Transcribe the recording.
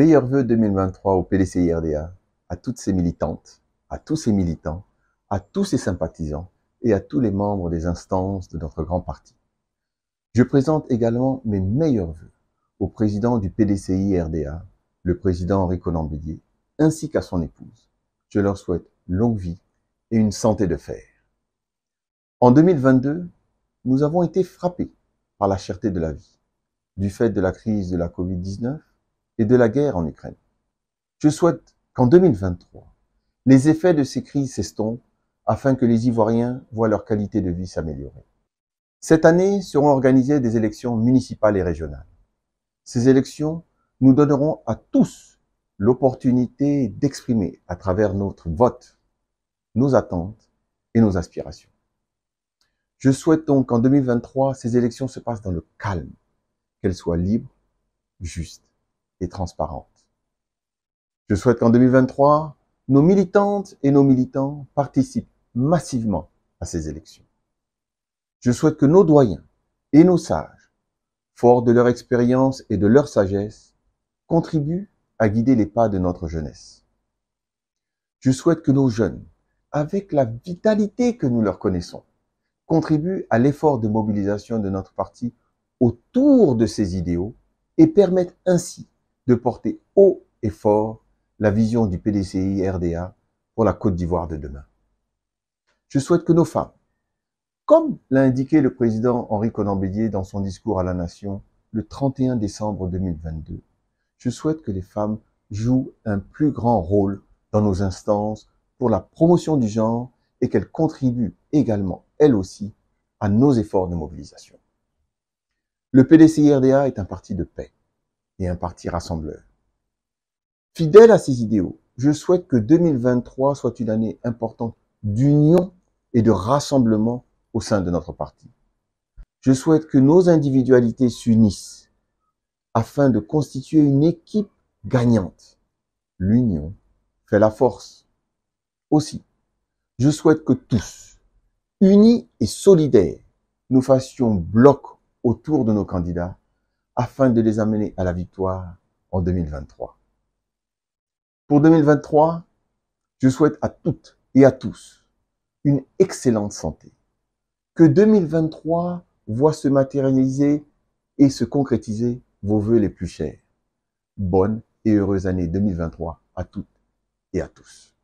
Meilleurs vœux 2023 au PDCI RDA, à toutes ses militantes, à tous ses militants, à tous ses sympathisants et à tous les membres des instances de notre grand parti. Je présente également mes meilleurs vœux au président du PDCI RDA, le président Henri Colambédier, ainsi qu'à son épouse. Je leur souhaite longue vie et une santé de fer. En 2022, nous avons été frappés par la cherté de la vie, du fait de la crise de la Covid-19, et de la guerre en Ukraine. Je souhaite qu'en 2023, les effets de ces crises s'estompent afin que les Ivoiriens voient leur qualité de vie s'améliorer. Cette année seront organisées des élections municipales et régionales. Ces élections nous donneront à tous l'opportunité d'exprimer à travers notre vote nos attentes et nos aspirations. Je souhaite donc qu'en 2023, ces élections se passent dans le calme, qu'elles soient libres, justes transparente. Je souhaite qu'en 2023, nos militantes et nos militants participent massivement à ces élections. Je souhaite que nos doyens et nos sages, forts de leur expérience et de leur sagesse, contribuent à guider les pas de notre jeunesse. Je souhaite que nos jeunes, avec la vitalité que nous leur connaissons, contribuent à l'effort de mobilisation de notre parti autour de ces idéaux et permettent ainsi de porter haut et fort la vision du PDCI RDA pour la Côte d'Ivoire de demain. Je souhaite que nos femmes, comme l'a indiqué le président Henri conan dans son discours à la Nation le 31 décembre 2022, je souhaite que les femmes jouent un plus grand rôle dans nos instances pour la promotion du genre et qu'elles contribuent également, elles aussi, à nos efforts de mobilisation. Le PDCI-RDA est un parti de paix et un parti rassembleur. Fidèle à ces idéaux, je souhaite que 2023 soit une année importante d'union et de rassemblement au sein de notre parti. Je souhaite que nos individualités s'unissent afin de constituer une équipe gagnante. L'union fait la force. Aussi, je souhaite que tous, unis et solidaires, nous fassions bloc autour de nos candidats afin de les amener à la victoire en 2023. Pour 2023, je souhaite à toutes et à tous une excellente santé. Que 2023 voit se matérialiser et se concrétiser vos voeux les plus chers. Bonne et heureuse année 2023 à toutes et à tous.